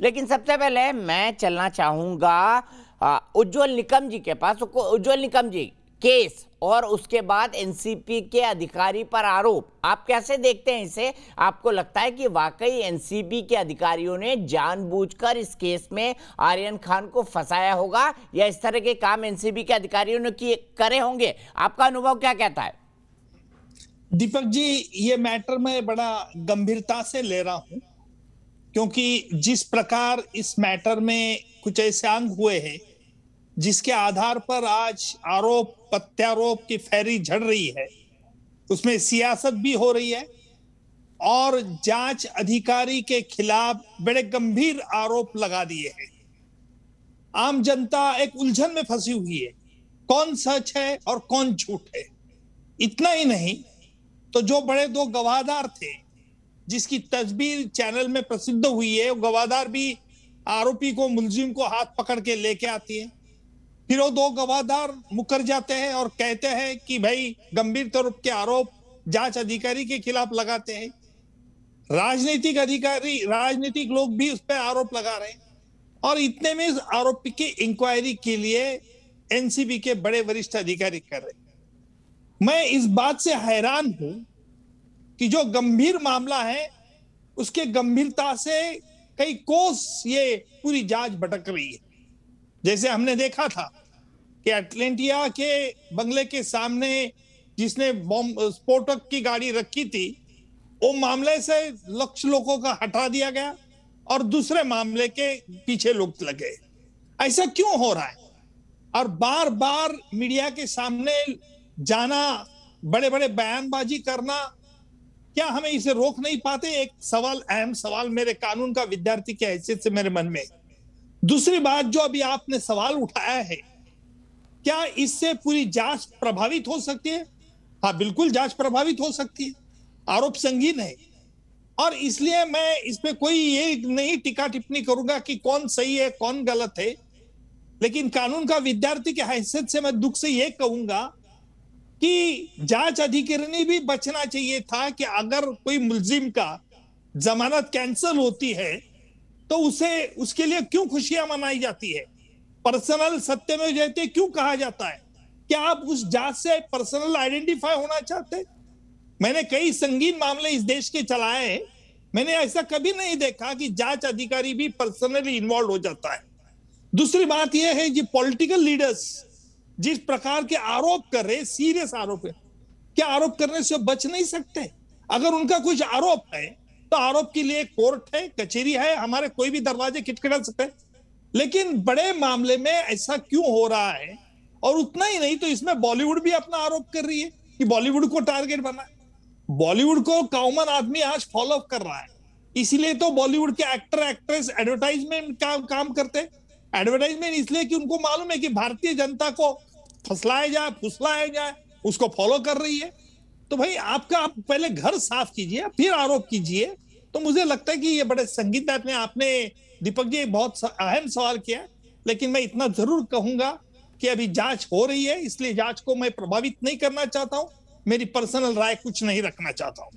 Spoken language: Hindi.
लेकिन सबसे पहले मैं चलना चाहूंगा उज्जवल निकम जी के पास उज्जवल निकम जी केस और उसके बाद एनसीपी के अधिकारी पर आरोप आप कैसे देखते हैं इसे आपको लगता है कि वाकई एनसीपी के अधिकारियों ने जानबूझकर इस केस में आर्यन खान को फंसाया होगा या इस तरह के काम एनसीबी के अधिकारियों ने किए करे होंगे आपका अनुभव क्या कहता है दीपक जी ये मैटर मैं बड़ा गंभीरता से ले रहा हूं क्योंकि जिस प्रकार इस मैटर में कुछ ऐसे अंग हुए हैं जिसके आधार पर आज आरोप प्रत्यारोप की फैरी झड़ रही है उसमें सियासत भी हो रही है और जांच अधिकारी के खिलाफ बड़े गंभीर आरोप लगा दिए हैं आम जनता एक उलझन में फंसी हुई है कौन सच है और कौन झूठ है इतना ही नहीं तो जो बड़े दो गवाहदार थे जिसकी तस्वीर चैनल में प्रसिद्ध हुई है गवादार भी आरोपी को मुलजिम को हाथ पकड़ के लेके आती है फिर वो दो गवादार मुकर जाते हैं और कहते हैं कि भाई गंभीर तौर के आरोप जांच अधिकारी के खिलाफ लगाते हैं राजनीतिक अधिकारी राजनीतिक लोग भी उस पर आरोप लगा रहे हैं और इतने में इस आरोपी की इंक्वायरी के लिए एनसीबी के बड़े वरिष्ठ अधिकारी कर रहे हैं मैं इस बात से हैरान हूं कि जो गंभीर मामला है उसके गंभीरता से कई कोस ये पूरी जांच भटक रही है जैसे हमने देखा था कि एटलेंटिया के बंगले के सामने जिसने बॉम्ब स्फोटक की गाड़ी रखी थी वो मामले से लक्ष लोगों का हटा दिया गया और दूसरे मामले के पीछे लोग लगे ऐसा क्यों हो रहा है और बार बार मीडिया के सामने जाना बड़े बड़े बयानबाजी करना क्या हमें इसे रोक नहीं पाते एक सवाल अहम सवाल मेरे कानून का विद्यार्थी की हैसियत से मेरे मन में दूसरी बात जो अभी आपने सवाल उठाया है क्या इससे पूरी जांच प्रभावित हो सकती है हाँ बिल्कुल जांच प्रभावित हो सकती है आरोप संगीन है और इसलिए मैं इस पर कोई ये नहीं टिका टिप्पणी करूंगा कि कौन सही है कौन गलत है लेकिन कानून का विद्यार्थी की हैसियत से मैं दुख से ये कहूंगा कि जांच अधिकारी भी बचना चाहिए था कि अगर कोई मुलजिम का जमानत कैंसल होती है तो उसे उसके लिए क्यों खुशियां मनाई जाती है पर्सनल सत्य में जयते क्यों कहा जाता है क्या आप उस जांच से पर्सनल आइडेंटिफाई होना चाहते मैंने कई संगीन मामले इस देश के चलाए हैं मैंने ऐसा कभी नहीं देखा कि जांच अधिकारी भी पर्सनली इन्वॉल्व हो जाता है दूसरी बात यह है कि पॉलिटिकल लीडर्स जिस प्रकार के आरोप कर रहे सीरियस आरोप है क्या आरोप करने से बच नहीं सकते अगर उनका कुछ आरोप है तो आरोप के लिए कोर्ट है कचेरी है हमारे कोई भी दरवाजे खिटखिटा सकते लेकिन बड़े मामले में ऐसा क्यों हो रहा है और उतना ही नहीं तो इसमें बॉलीवुड भी अपना आरोप कर रही है कि बॉलीवुड को टारगेट बना बॉलीवुड को कॉमन आदमी आज फॉलो कर रहा है इसीलिए तो बॉलीवुड के एक्टर एक्ट्रेस एडवर्टाइजमेंट का काम करते हैं एडवर्टाइजमेंट इसलिए कि उनको मालूम है कि भारतीय जनता को फसलाया जाए फुसलाया जाए उसको फॉलो कर रही है तो भाई आपका आप पहले घर साफ कीजिए फिर आरोप कीजिए तो मुझे लगता है कि ये बड़े संगीतदात में आपने दीपक जी बहुत अहम सवाल किया लेकिन मैं इतना जरूर कहूंगा कि अभी जांच हो रही है इसलिए जांच को मैं प्रभावित नहीं करना चाहता हूं मेरी पर्सनल राय कुछ नहीं रखना चाहता हूं